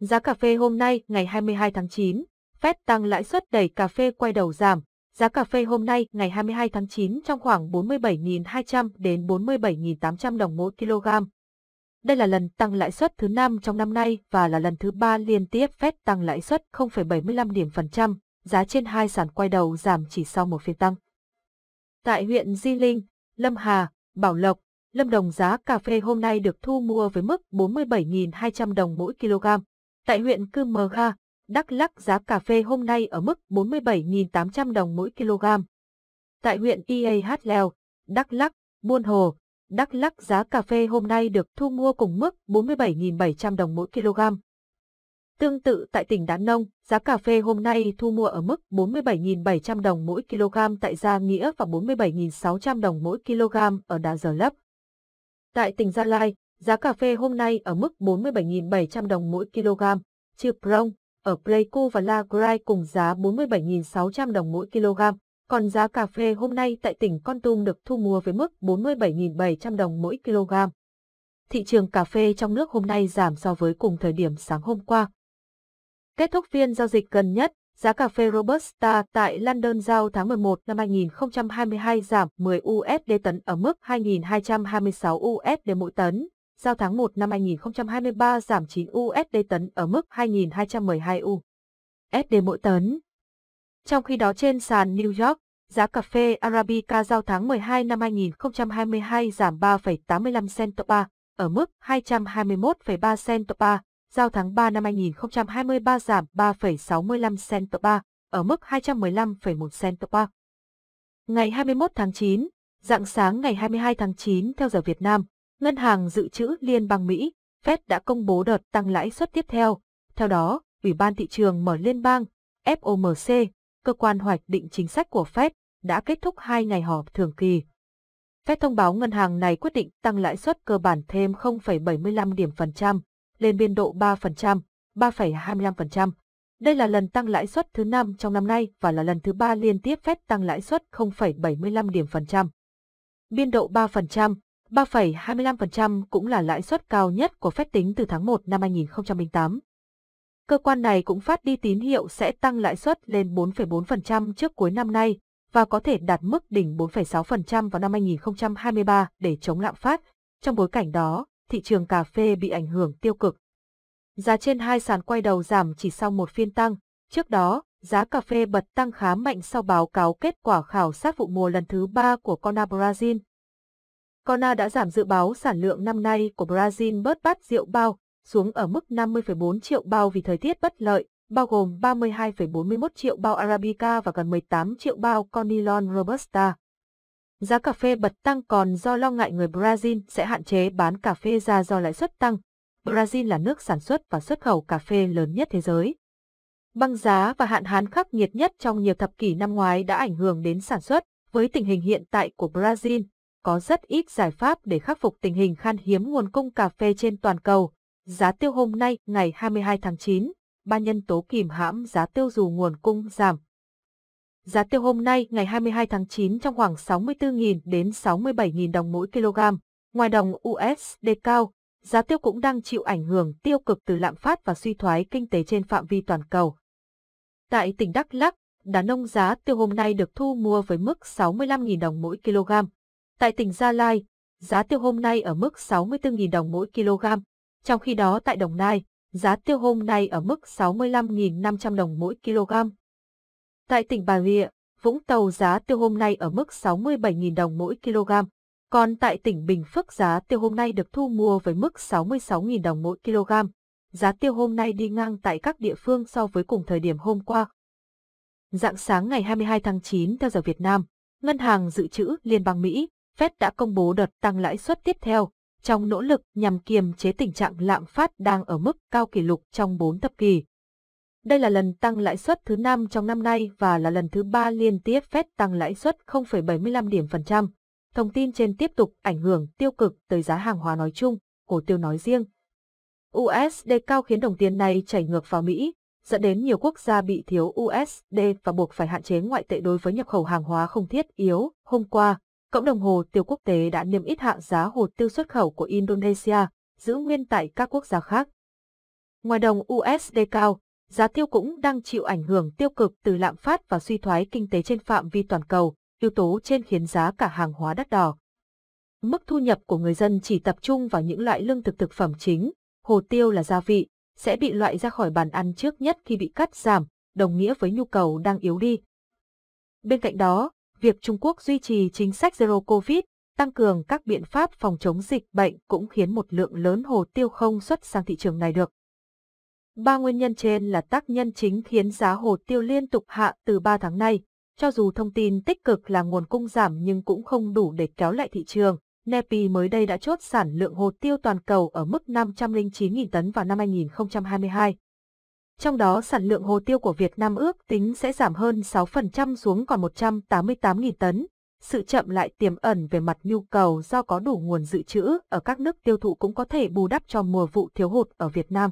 Giá cà phê hôm nay, ngày 22 tháng 9, Fed tăng lãi suất đẩy cà phê quay đầu giảm. Giá cà phê hôm nay, ngày 22 tháng 9 trong khoảng 47.200 đến 47.800 đồng mỗi kg. Đây là lần tăng lãi suất thứ 5 trong năm nay và là lần thứ 3 liên tiếp Fed tăng lãi suất 0,75 điểm phần trăm, giá trên hai sàn quay đầu giảm chỉ sau một phiên tăng. Tại huyện Di Linh, Lâm Hà, Bảo Lộc, Lâm Đồng giá cà phê hôm nay được thu mua với mức 47.200 đồng mỗi kg. Tại huyện Cư Mờ Kha, Đắk Lắc giá cà phê hôm nay ở mức 47.800 đồng mỗi kg. Tại huyện IAH Leo, Đắk Lắc, Buôn Hồ, Đắk Lắc giá cà phê hôm nay được thu mua cùng mức 47.700 đồng mỗi kg. Tương tự tại tỉnh đán Nông, giá cà phê hôm nay thu mua ở mức 47.700 đồng mỗi kg tại Gia Nghĩa và 47.600 đồng mỗi kg ở Đà Giờ Lấp. Tại tỉnh Gia Lai, Giá cà phê hôm nay ở mức 47.700 đồng mỗi kg, chiếc Prong ở Pleiku và La Grai cùng giá 47.600 đồng mỗi kg, còn giá cà phê hôm nay tại tỉnh Con Tum được thu mua với mức 47.700 đồng mỗi kg. Thị trường cà phê trong nước hôm nay giảm so với cùng thời điểm sáng hôm qua. Kết thúc phiên giao dịch gần nhất, giá cà phê Robusta tại London giao tháng 11 năm 2022 giảm 10 USD tấn ở mức 2.226 USD mỗi tấn giao tháng 1 năm 2023 giảm 9 USD tấn ở mức 2.212 USD mỗi tấn. Trong khi đó trên sàn New York, giá cà phê Arabica giao tháng 12 năm 2022 giảm 3,85 cent per bar ở mức 221,3 cent per bar, giao tháng 3 năm 2023 giảm 3,65 cent per bar ở mức 215,1 cent per bar. Ngày 21 tháng 9, dạng sáng ngày 22 tháng 9 theo giờ Việt Nam, Ngân hàng dự trữ Liên bang Mỹ, Fed đã công bố đợt tăng lãi suất tiếp theo. Theo đó, Ủy ban thị trường mở liên bang, FOMC, cơ quan hoạch định chính sách của Fed, đã kết thúc hai ngày họp thường kỳ. Fed thông báo ngân hàng này quyết định tăng lãi suất cơ bản thêm 0,75 điểm phần trăm, lên biên độ 3%, 3,25%. Đây là lần tăng lãi suất thứ năm trong năm nay và là lần thứ ba liên tiếp Fed tăng lãi suất 0,75 điểm phần trăm. Biên độ 3%, 3,25% cũng là lãi suất cao nhất của phép tính từ tháng 1 năm 2008. Cơ quan này cũng phát đi tín hiệu sẽ tăng lãi suất lên 4,4% trước cuối năm nay và có thể đạt mức đỉnh 4,6% vào năm 2023 để chống lạm phát. Trong bối cảnh đó, thị trường cà phê bị ảnh hưởng tiêu cực. Giá trên hai sàn quay đầu giảm chỉ sau một phiên tăng. Trước đó, giá cà phê bật tăng khá mạnh sau báo cáo kết quả khảo sát vụ mùa lần thứ ba của Cona Brazil Cona đã giảm dự báo sản lượng năm nay của Brazil bớt bát rượu bao xuống ở mức 50,4 triệu bao vì thời tiết bất lợi, bao gồm 32,41 triệu bao Arabica và gần 18 triệu bao Conilon Robusta. Giá cà phê bật tăng còn do lo ngại người Brazil sẽ hạn chế bán cà phê ra do lãi suất tăng. Brazil là nước sản xuất và xuất khẩu cà phê lớn nhất thế giới. Băng giá và hạn hán khắc nghiệt nhất trong nhiều thập kỷ năm ngoái đã ảnh hưởng đến sản xuất. Với tình hình hiện tại của Brazil, có rất ít giải pháp để khắc phục tình hình khan hiếm nguồn cung cà phê trên toàn cầu. Giá tiêu hôm nay, ngày 22 tháng 9, ba nhân tố kìm hãm giá tiêu dù nguồn cung giảm. Giá tiêu hôm nay, ngày 22 tháng 9 trong khoảng 64.000 đến 67.000 đồng mỗi kg. Ngoài đồng USD cao, giá tiêu cũng đang chịu ảnh hưởng tiêu cực từ lạm phát và suy thoái kinh tế trên phạm vi toàn cầu. Tại tỉnh Đắk Lắk, đá nông giá tiêu hôm nay được thu mua với mức 65.000 đồng mỗi kg. Tại tỉnh Gia Lai, giá tiêu hôm nay ở mức 64.000 đồng mỗi kg, trong khi đó tại Đồng Nai, giá tiêu hôm nay ở mức 65.500 đồng mỗi kg. Tại tỉnh Bà Rịa, Vũng Tàu giá tiêu hôm nay ở mức 67.000 đồng mỗi kg, còn tại tỉnh Bình Phước giá tiêu hôm nay được thu mua với mức 66.000 đồng mỗi kg. Giá tiêu hôm nay đi ngang tại các địa phương so với cùng thời điểm hôm qua. Dạng sáng ngày 22 tháng 9 theo giờ Việt Nam, Ngân hàng Dự trữ Liên bang Mỹ Fed đã công bố đợt tăng lãi suất tiếp theo, trong nỗ lực nhằm kiềm chế tình trạng lạm phát đang ở mức cao kỷ lục trong 4 thập kỷ. Đây là lần tăng lãi suất thứ 5 trong năm nay và là lần thứ 3 liên tiếp Fed tăng lãi suất 0,75 điểm phần trăm. Thông tin trên tiếp tục ảnh hưởng tiêu cực tới giá hàng hóa nói chung, cổ tiêu nói riêng. USD cao khiến đồng tiền này chảy ngược vào Mỹ, dẫn đến nhiều quốc gia bị thiếu USD và buộc phải hạn chế ngoại tệ đối với nhập khẩu hàng hóa không thiết yếu. Hôm qua, Cộng đồng hồ tiêu quốc tế đã niêm yết hạng giá hồ tiêu xuất khẩu của Indonesia, giữ nguyên tại các quốc gia khác. Ngoài đồng USD cao, giá tiêu cũng đang chịu ảnh hưởng tiêu cực từ lạm phát và suy thoái kinh tế trên phạm vi toàn cầu, yếu tố trên khiến giá cả hàng hóa đắt đỏ. Mức thu nhập của người dân chỉ tập trung vào những loại lương thực thực phẩm chính, hồ tiêu là gia vị, sẽ bị loại ra khỏi bàn ăn trước nhất khi bị cắt giảm, đồng nghĩa với nhu cầu đang yếu đi. Bên cạnh đó, việc Trung Quốc duy trì chính sách Zero Covid, tăng cường các biện pháp phòng chống dịch bệnh cũng khiến một lượng lớn hồ tiêu không xuất sang thị trường này được. Ba nguyên nhân trên là tác nhân chính khiến giá hồ tiêu liên tục hạ từ 3 tháng nay. Cho dù thông tin tích cực là nguồn cung giảm nhưng cũng không đủ để kéo lại thị trường. NEPI mới đây đã chốt sản lượng hồ tiêu toàn cầu ở mức 509.000 tấn vào năm 2022. Trong đó sản lượng hồ tiêu của Việt Nam ước tính sẽ giảm hơn 6% xuống còn 188.000 tấn. Sự chậm lại tiềm ẩn về mặt nhu cầu do có đủ nguồn dự trữ ở các nước tiêu thụ cũng có thể bù đắp cho mùa vụ thiếu hụt ở Việt Nam.